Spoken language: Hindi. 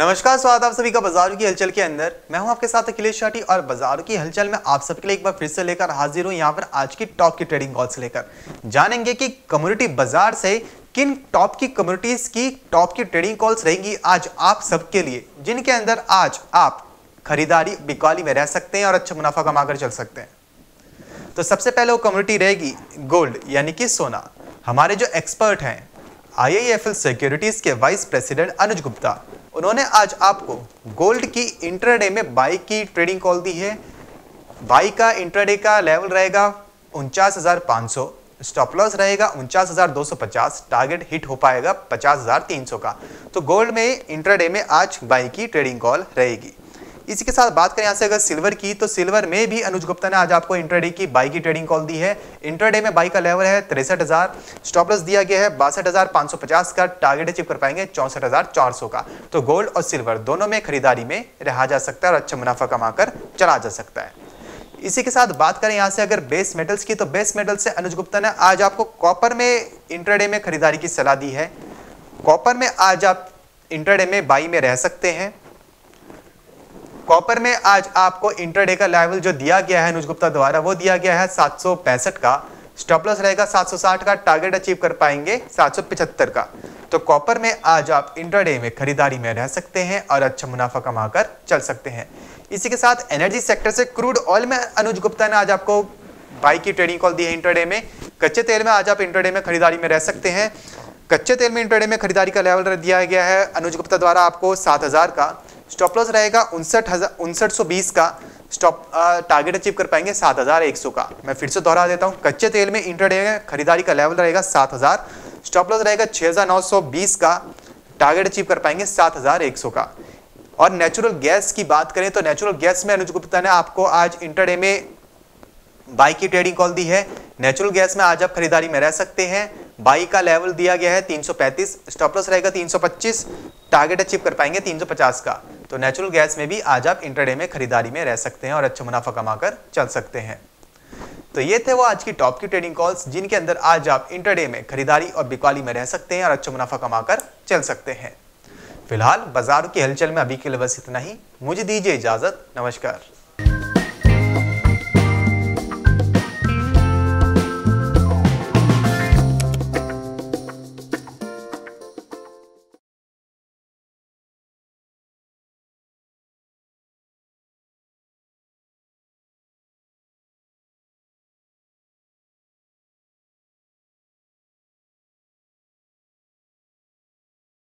नमस्कार स्वागत आप सभी का बाजारों की हलचल के अंदर मैं हूं आपके साथ अखिलेश शाटी और बाजारों की हलचल में आप सबके लिए एक बार फिर से लेकर हाजिर हूं यहां पर आज की टॉप की ट्रेडिंग कॉल्स लेकर जानेंगे कि कम्युनिटी बाजार से किन टॉप की कम्युनिटीज की टॉप की ट्रेडिंग कॉल्स रहेंगी आज आप सबके लिए जिनके अंदर आज आप खरीदारी बिकवाली में रह सकते हैं और अच्छा मुनाफा कमाकर चल सकते हैं तो सबसे पहले वो कम्युनिटी रहेगी गोल्ड यानी कि सोना हमारे जो एक्सपर्ट हैं आई सिक्योरिटीज के वाइस प्रेसिडेंट अनुज गुप्ता उन्होंने आज आपको गोल्ड की इंटरडे में बाई की ट्रेडिंग कॉल दी है बाई का इंटरडे का लेवल रहेगा उनचास हज़ार सौ स्टॉप लॉस रहेगा उनचास हज़ार दो सौ पचास टारगेट हिट हो पाएगा पचास हज़ार तीन सौ का तो गोल्ड में इंटरडे में आज बाई की ट्रेडिंग कॉल रहेगी इसी के साथ बात करें यहाँ से अगर सिल्वर की तो सिल्वर में भी अनुज गुप्ता ने आज आपको इंटरडे की बाई की ट्रेडिंग कॉल दी है इंटरडे में बाई का लेवल है तिरसठ हज़ार स्टॉपलस दिया गया है बासठ हज़ार पांच सौ पचास का टारगेट अचीव कर पाएंगे चौंसठ हज़ार चार सौ का तो गोल्ड और सिल्वर दोनों में खरीदारी में रहा जा सकता है और अच्छा मुनाफा कमाकर चला जा सकता है इसी के साथ बात करें यहाँ से अगर बेस मेटल्स की तो बेस मेटल से अनुज गुप्ता ने आज आपको कॉपर में इंटरडे में खरीदारी की सलाह दी है कॉपर में आज आप इंटरडे में बाई में रह सकते हैं कॉपर में आज आपको इंटरडे का लेवल जो दिया गया है अनुज गुप्ता द्वारा वो दिया गया है सात का स्टॉप लॉस रहेगा 760 का टारगेट अचीव कर पाएंगे 775 का तो कॉपर में आज आप इंटरडे में खरीदारी में रह सकते हैं और अच्छा मुनाफा कमाकर चल सकते हैं इसी के साथ एनर्जी सेक्टर से क्रूड ऑयल में अनुज गुप्ता ने आज आपको बाई की ट्रेडिंग कॉल दी है इंटरडे में कच्चे तेल में आज आप इंटरडे में खरीदारी में रह सकते हैं कच्चे तेल में इंटरडे में खरीदारी का लेवल दिया गया है अनुज गुप्ता द्वारा आपको सात का स्टॉप लॉस रहेगा उनसठ हज़ार उनसठ सौ बीस का स्टॉप टारगेट अचीव कर पाएंगे सात हज़ार एक सौ का मैं फिर से दोहरा देता हूँ कच्चे तेल में इंटरडे खरीदारी का लेवल रहेगा सात हज़ार स्टॉप लॉस रहेगा छः हज़ार नौ सौ बीस का टारगेट अचीव कर पाएंगे सात हज़ार एक सौ का और नेचुरल गैस की बात करें तो नेचुरल गैस में अनुज गुप्ता ने आपको आज इंटरडे में बाई की ट्रेडिंग कॉल दी है नेचुरल गैस में आज आप खरीदारी में रह सकते हैं बाई का लेवल दिया गया है 335 स्टॉप लॉस रहेगा 325 टारगेट अचीव कर पाएंगे 350 का तो नेचुरल गैस में भी आज आप इंटरडे में खरीदारी में रह सकते हैं और अच्छा मुनाफा कमाकर चल सकते हैं तो ये थे वो आज की टॉप की ट्रेडिंग कॉल्स जिनके अंदर आज आप इंटरडे में खरीदारी और बिकवाली में रह सकते हैं और अच्छा मुनाफा कमाकर चल सकते हैं फिलहाल बाजार की हलचल में अभी के लिए बस इतना ही मुझे दीजिए इजाज़त नमस्कार